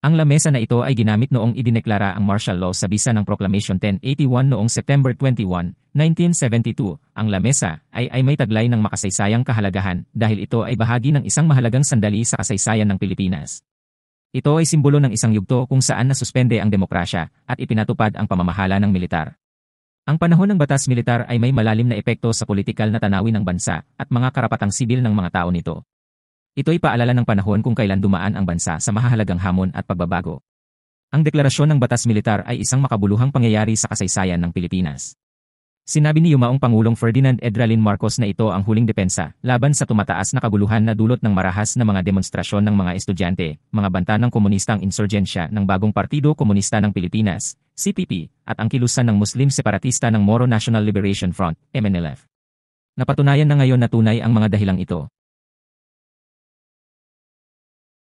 Ang lamesa na ito ay ginamit noong idineklara ang martial law sa bisa ng Proclamation 1081 noong September 21, 1972. Ang lamesa ay, ay may taglay ng makasaysayang kahalagahan dahil ito ay bahagi ng isang mahalagang sandali sa kasaysayan ng Pilipinas. Ito ay simbolo ng isang yugto kung saan nasuspende ang demokrasya at ipinatupad ang pamamahala ng militar. Ang panahon ng batas militar ay may malalim na epekto sa politikal na tanawin ng bansa at mga karapatang sibil ng mga tao nito. Ito'y paalala ng panahon kung kailan dumaan ang bansa sa mahahalagang hamon at pagbabago. Ang deklarasyon ng batas militar ay isang makabuluhang pangyayari sa kasaysayan ng Pilipinas. Sinabi ni Yumaong Pangulong Ferdinand Edralin Marcos na ito ang huling depensa laban sa tumataas na kaguluhan na dulot ng marahas na mga demonstrasyon ng mga estudyante, mga banta ng komunistang insurgensya ng bagong Partido Komunista ng Pilipinas, CPP, at ang kilusan ng Muslim Separatista ng Moro National Liberation Front, MNLF. Napatunayan na ngayon na tunay ang mga dahilang ito.